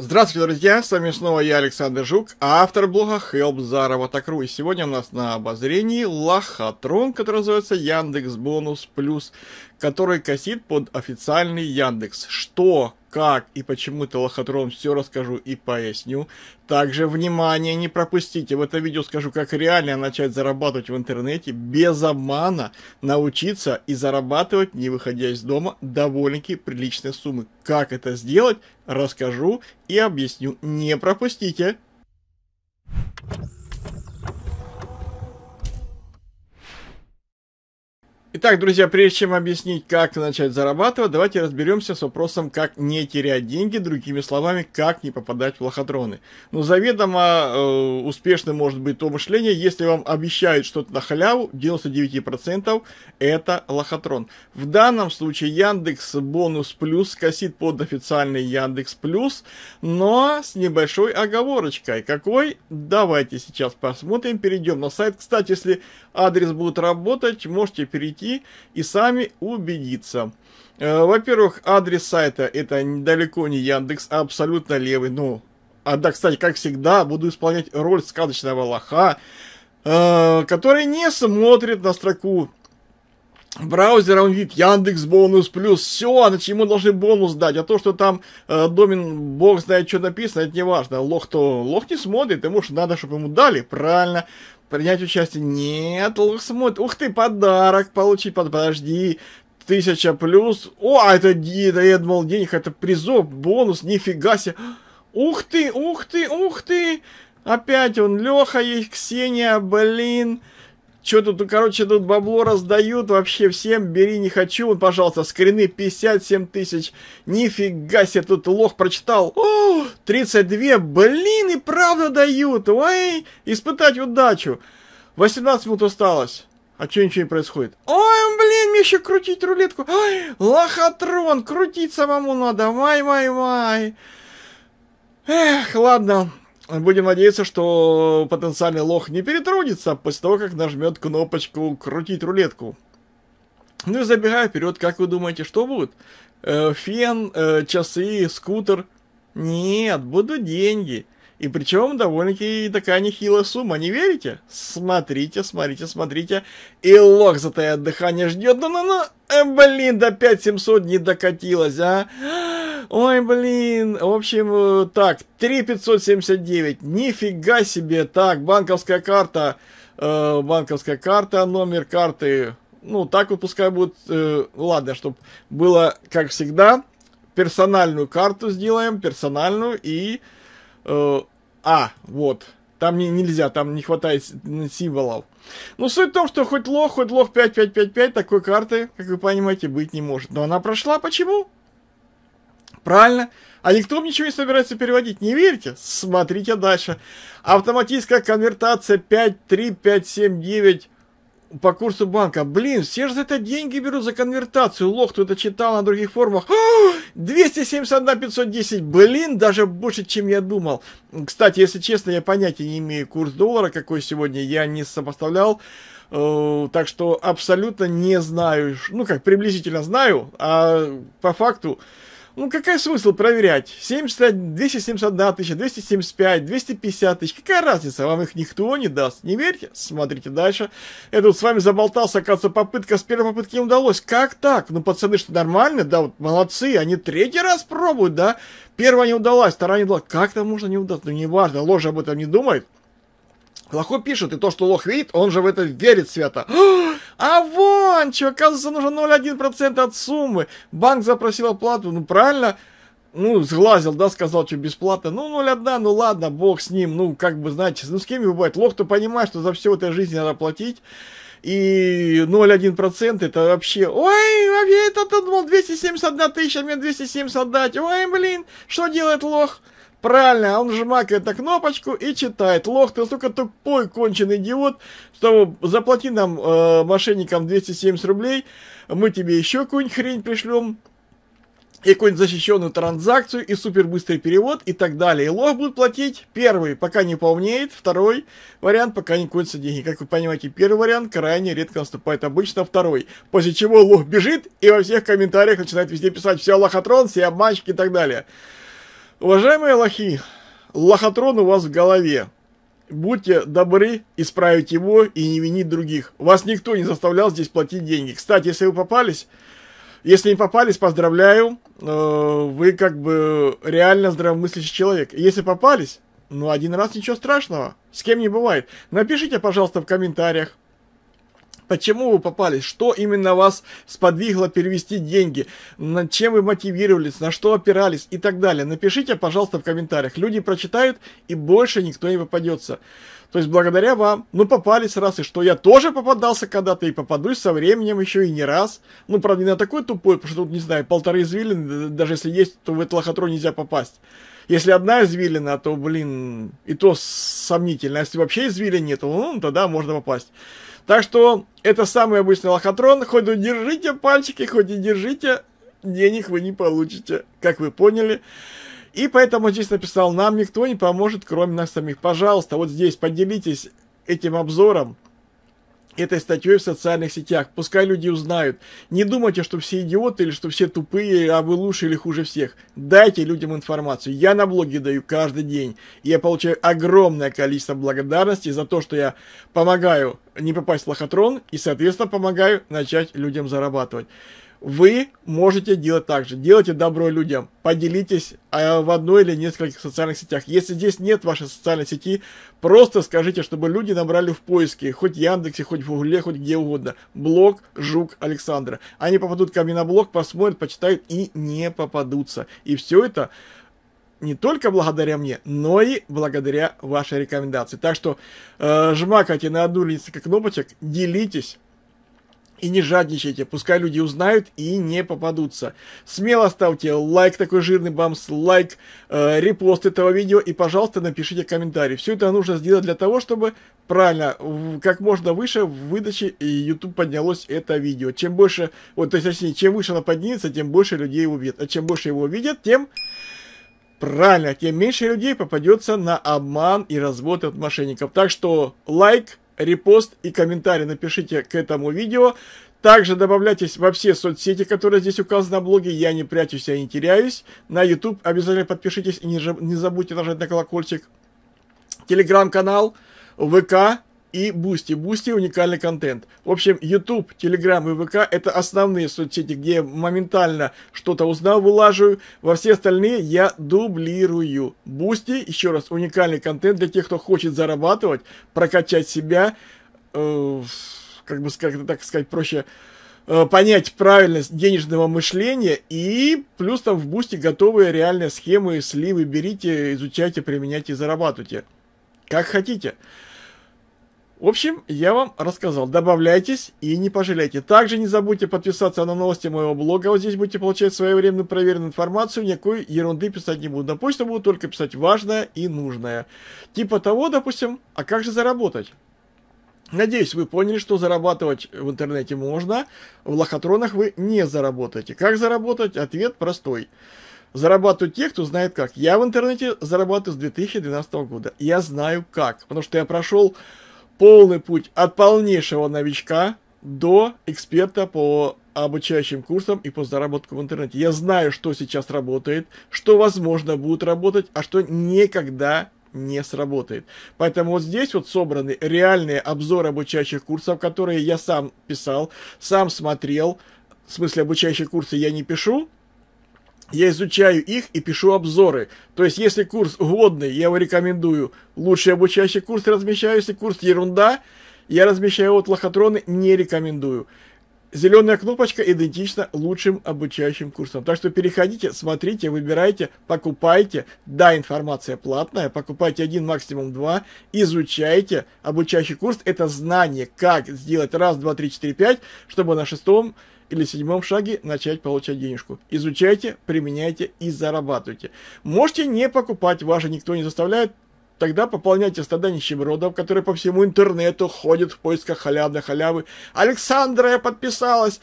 Здравствуйте, друзья! С вами снова я, Александр Жук, автор блога helpzarova.ru. И сегодня у нас на обозрении лохотрон, который называется Яндекс Бонус Плюс, который косит под официальный Яндекс. Что, как и почему лохотрон, все расскажу и поясню. Также, внимание, не пропустите, в это видео скажу, как реально начать зарабатывать в интернете без обмана, научиться и зарабатывать, не выходя из дома, довольно-таки приличные суммы. Как это сделать, расскажу и объясню. Не пропустите! Итак, друзья, прежде чем объяснить, как начать зарабатывать, давайте разберемся с вопросом, как не терять деньги, другими словами, как не попадать в лохотроны. Но ну, заведомо э, успешным может быть то мышление, если вам обещают что-то на халяву, 99% это лохотрон. В данном случае Яндекс Бонус Плюс косит под официальный Яндекс Плюс, но с небольшой оговорочкой. Какой? Давайте сейчас посмотрим, перейдем на сайт. Кстати, если адрес будет работать, можете перейти зайти и сами убедиться. Э, во-первых, адрес сайта это далеко не Яндекс, а абсолютно левый. Ну, а да, кстати, как всегда, буду исполнять роль сказочного лоха, э, который не смотрит на строку браузера он видит Яндекс бонус плюс все, а на чему должны бонус дать, а то, что там э, домен бог знает, что написано, это не важно. Лох то лох не смотрит, ему что надо, чтобы ему дали, правильно. Принять участие? Нет, луксмут. Ух ты, подарок получить. под Подожди. Тысяча плюс. О, а это, это я думал, денег, это призов, бонус, нифига себе. Ух ты, ух ты, ух ты. Опять он, Леха есть, Ксения, блин. Что тут, ну, короче, тут бабло раздают вообще всем, бери, не хочу. Вот, пожалуйста, скрины 57 тысяч. Нифига себе, тут лох прочитал. О, 32, блин, и правда дают. Ой, испытать удачу. 18 минут осталось. А чё ничего не происходит? Ой, блин, мне еще крутить рулетку. Ой, лохотрон, крутить самому надо. Май-май-май. Эх, ладно. Будем надеяться, что потенциальный лох не перетрудится после того, как нажмет кнопочку «Крутить рулетку». Ну и забегая вперед, как вы думаете, что будет? Э, фен, э, часы, скутер? Нет, будут деньги. И причем довольно-таки такая нехилая сумма, не верите? Смотрите, смотрите, смотрите. И лог за твое дыхание ждет. Ну, ну, ну, э, блин, до 5700 не докатилась, а? Ой, блин, в общем, э, так, 3579, нифига себе, так, банковская карта, э, банковская карта, номер карты, ну, так вот пускай будет, э, ладно, чтобы было, как всегда, персональную карту сделаем, персональную, и Э, а, вот. Там не, нельзя, там не хватает символов. Но ну, суть в том, что хоть лох, хоть лох 5555 такой карты, как вы понимаете, быть не может. Но она прошла, почему? Правильно. А никто ничего не собирается переводить. Не верите? Смотрите дальше. Автоматическая конвертация 53579 по курсу банка. Блин, все же за это деньги берут за конвертацию. Лох, кто это читал на других формах. 271 510. Блин, даже больше, чем я думал. Кстати, если честно, я понятия не имею курс доллара, какой сегодня. Я не сопоставлял. Э, так что абсолютно не знаю. Ну как, приблизительно знаю, а по факту ну, какой смысл проверять? 75, 271 тысяча, 275, 250 тысяч. Какая разница? Вам их никто не даст. Не верьте? Смотрите дальше. Я тут с вами заболтался, оказывается, попытка с первой попытки не удалось. Как так? Ну, пацаны, что нормально? Да, вот молодцы. Они третий раз пробуют, да? Первая не удалась, вторая не удалась. Как там можно не удаться? Ну, неважно, ложь об этом не думает. Лоху пишет, и то, что лох видит, он же в это верит свято. А вон, что, оказывается, нужно 0,1% от суммы. Банк запросил оплату, ну правильно, ну, сглазил, да, сказал, что бесплатно. Ну, 0,1, ну ладно, бог с ним, ну, как бы, знаете, ну, с кем его бывает? Лох-то понимает, что за все в этой жизни надо платить. И 0,1% это вообще, ой, вообще а это думал 271 тысяча, мне 270 отдать, ой, блин, что делает лох? Правильно, он жмакает на кнопочку и читает. Лох, ты, сука, тупой конченый идиот, что заплати нам, э, мошенникам, 270 рублей, мы тебе еще какую-нибудь хрень пришлем, и какую-нибудь защищенную транзакцию, и супербыстрый перевод, и так далее. И лох будет платить первый, пока не поумнеет, второй вариант, пока не кончатся деньги. Как вы понимаете, первый вариант крайне редко наступает, обычно второй. После чего лох бежит и во всех комментариях начинает везде писать «Все лохотрон, все обманщики» и так далее. Уважаемые лохи, лохотрон у вас в голове. Будьте добры, исправить его и не винить других. Вас никто не заставлял здесь платить деньги. Кстати, если вы попались, если не попались, поздравляю, э, вы как бы реально здравомыслящий человек. Если попались, ну один раз ничего страшного, с кем не бывает. Напишите, пожалуйста, в комментариях, Почему вы попались? Что именно вас сподвигло перевести деньги? На чем вы мотивировались? На что опирались? И так далее. Напишите, пожалуйста, в комментариях. Люди прочитают, и больше никто не попадется. То есть благодаря вам, ну попались раз, и что я тоже попадался когда-то, и попадусь со временем еще и не раз. Ну, правда, не на такой тупой, потому что тут, не знаю, полторы извилины, даже если есть, то в это лохотрон нельзя попасть. Если одна извилина, то, блин, и то сомнительно. А если вообще извилин нет, ну, тогда можно попасть. Так что это самый обычный лохотрон. Хоть удержите пальчики, хоть и держите, денег вы не получите, как вы поняли. И поэтому здесь написал, нам никто не поможет, кроме нас самих. Пожалуйста, вот здесь поделитесь этим обзором, этой статьей в социальных сетях. Пускай люди узнают. Не думайте, что все идиоты или что все тупые, а вы лучше или хуже всех. Дайте людям информацию. Я на блоге даю каждый день. И я получаю огромное количество благодарности за то, что я помогаю не попасть в лохотрон и, соответственно, помогаю начать людям зарабатывать. Вы можете делать так же. Делайте добро людям. Поделитесь а, в одной или нескольких социальных сетях. Если здесь нет вашей социальной сети, просто скажите, чтобы люди набрали в поиске, хоть в Яндексе, хоть в Гугле, хоть где угодно. Блог Жук Александра. Они попадут ко мне на блог, посмотрят, почитают и не попадутся. И все это не только благодаря мне, но и благодаря вашей рекомендации. Так что э, жмакайте на одну или несколько кнопочек, делитесь, и не жадничайте, пускай люди узнают и не попадутся. Смело ставьте лайк, такой жирный бамс, лайк, э, репост этого видео и, пожалуйста, напишите комментарий. Все это нужно сделать для того, чтобы правильно, как можно выше в выдаче и YouTube поднялось это видео. Чем больше, вот, то есть, точнее, чем выше оно поднимется, тем больше людей его увидят. А чем больше его увидят, тем... Правильно, тем меньше людей попадется на обман и развод от мошенников. Так что лайк, репост и комментарий напишите к этому видео. Также добавляйтесь во все соцсети, которые здесь указаны на блоге. Я не прячусь, я не теряюсь. На YouTube обязательно подпишитесь и не, не забудьте нажать на колокольчик. Телеграм-канал, ВК, и Бусти. Бусти уникальный контент. В общем, YouTube, Telegram и ВК это основные соцсети, где я моментально что-то узнал, вылаживаю. Во все остальные я дублирую. Бусти, еще раз, уникальный контент для тех, кто хочет зарабатывать, прокачать себя, э, как бы как так сказать проще, э, понять правильность денежного мышления и плюс там в Бусти готовые реальные схемы, сливы берите, изучайте, применяйте зарабатывайте. Как хотите. В общем, я вам рассказал. Добавляйтесь и не пожалейте. Также не забудьте подписаться на новости моего блога. Вот здесь будете получать своевременную проверенную информацию. Никакой ерунды писать не буду. На почту буду только писать важное и нужное. Типа того, допустим, а как же заработать? Надеюсь, вы поняли, что зарабатывать в интернете можно, в лохотронах вы не заработаете. Как заработать? Ответ простой. Зарабатывают те, кто знает как. Я в интернете зарабатываю с 2012 года. Я знаю как, потому что я прошел полный путь от полнейшего новичка до эксперта по обучающим курсам и по заработку в интернете. Я знаю, что сейчас работает, что возможно будет работать, а что никогда не сработает. Поэтому вот здесь вот собраны реальные обзоры обучающих курсов, которые я сам писал, сам смотрел. В смысле, обучающие курсы я не пишу, я изучаю их и пишу обзоры. То есть, если курс годный, я его рекомендую. Лучший обучающий курс размещаю. Если курс ерунда, я размещаю вот лохотроны, не рекомендую. Зеленая кнопочка идентична лучшим обучающим курсам. Так что переходите, смотрите, выбирайте, покупайте. Да, информация платная, покупайте один, максимум два, изучайте. Обучающий курс – это знание, как сделать раз, два, три, четыре, пять, чтобы на шестом или седьмом шаге начать получать денежку. Изучайте, применяйте и зарабатывайте. Можете не покупать, ваши никто не заставляет, Тогда пополняйте стада нищебродов, которые по всему интернету ходят в поисках халявы, халявы. Александра, я подписалась!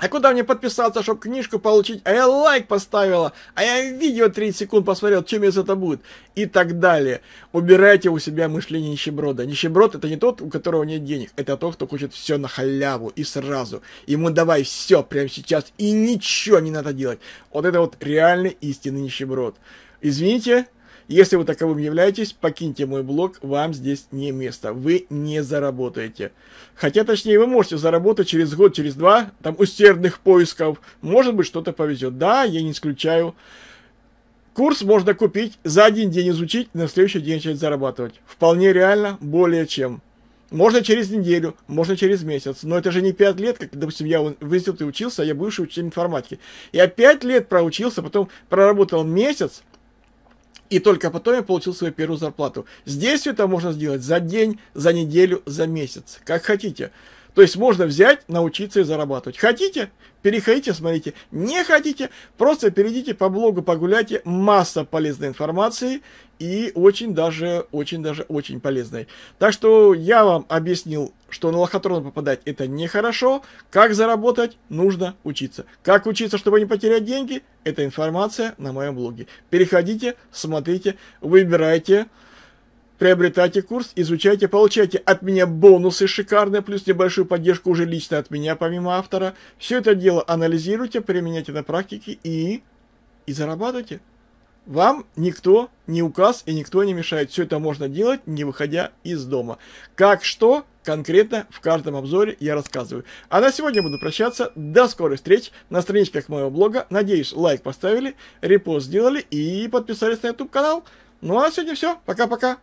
А куда мне подписаться, чтобы книжку получить? А я лайк поставила, а я видео 30 секунд посмотрел, чем из это будет? И так далее. Убирайте у себя мышление нищеброда. Нищеброд это не тот, у которого нет денег. Это тот, кто хочет все на халяву и сразу. Ему давай все прямо сейчас и ничего не надо делать. Вот это вот реальный истинный нищеброд. Извините, если вы таковым являетесь, покиньте мой блог, вам здесь не место, вы не заработаете. Хотя, точнее, вы можете заработать через год, через два, там, усердных поисков, может быть, что-то повезет. Да, я не исключаю. Курс можно купить, за один день изучить, на следующий день начать зарабатывать. Вполне реально, более чем. Можно через неделю, можно через месяц. Но это же не 5 лет, как, допустим, я в институте учился, а я бывший учитель информатики. Я 5 лет проучился, потом проработал месяц, и только потом я получил свою первую зарплату. Здесь все это можно сделать за день, за неделю, за месяц, как хотите. То есть можно взять, научиться и зарабатывать. Хотите? Переходите, смотрите. Не хотите? Просто перейдите по блогу, погуляйте. Масса полезной информации и очень даже, очень даже, очень полезной. Так что я вам объяснил, что на лохотрон попадать это нехорошо. Как заработать? Нужно учиться. Как учиться, чтобы не потерять деньги? Это информация на моем блоге. Переходите, смотрите, выбирайте. Приобретайте курс, изучайте, получайте от меня бонусы шикарные, плюс небольшую поддержку уже лично от меня, помимо автора. Все это дело анализируйте, применяйте на практике и... и зарабатывайте. Вам никто не указ и никто не мешает. Все это можно делать, не выходя из дома. Как что, конкретно в каждом обзоре я рассказываю. А на сегодня буду прощаться. До скорых встреч на страничках моего блога. Надеюсь, лайк поставили, репост сделали и подписались на YouTube канал. Ну а на сегодня все. Пока-пока.